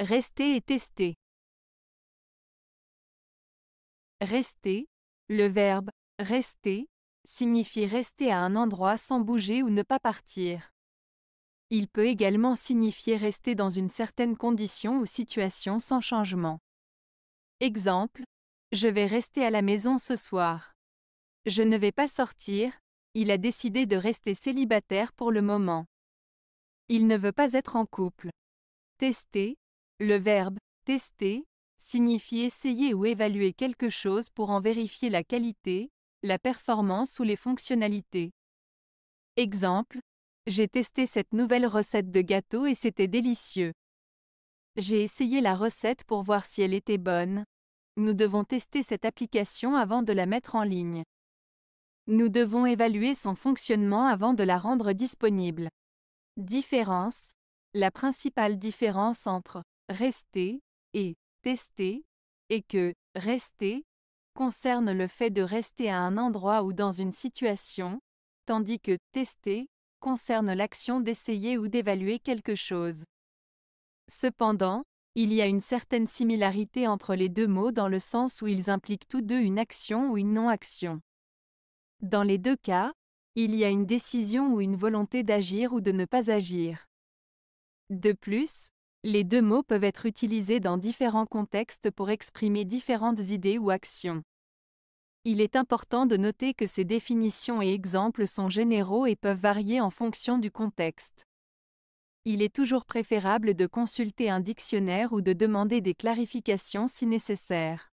Rester et tester. Rester, le verbe rester signifie rester à un endroit sans bouger ou ne pas partir. Il peut également signifier rester dans une certaine condition ou situation sans changement. Exemple, je vais rester à la maison ce soir. Je ne vais pas sortir, il a décidé de rester célibataire pour le moment. Il ne veut pas être en couple. Tester, le verbe tester signifie essayer ou évaluer quelque chose pour en vérifier la qualité, la performance ou les fonctionnalités. Exemple, j'ai testé cette nouvelle recette de gâteau et c'était délicieux. J'ai essayé la recette pour voir si elle était bonne. Nous devons tester cette application avant de la mettre en ligne. Nous devons évaluer son fonctionnement avant de la rendre disponible. Différence. La principale différence entre rester et tester, et que rester concerne le fait de rester à un endroit ou dans une situation, tandis que tester concerne l'action d'essayer ou d'évaluer quelque chose. Cependant, il y a une certaine similarité entre les deux mots dans le sens où ils impliquent tous deux une action ou une non-action. Dans les deux cas, il y a une décision ou une volonté d'agir ou de ne pas agir. De plus, les deux mots peuvent être utilisés dans différents contextes pour exprimer différentes idées ou actions. Il est important de noter que ces définitions et exemples sont généraux et peuvent varier en fonction du contexte. Il est toujours préférable de consulter un dictionnaire ou de demander des clarifications si nécessaire.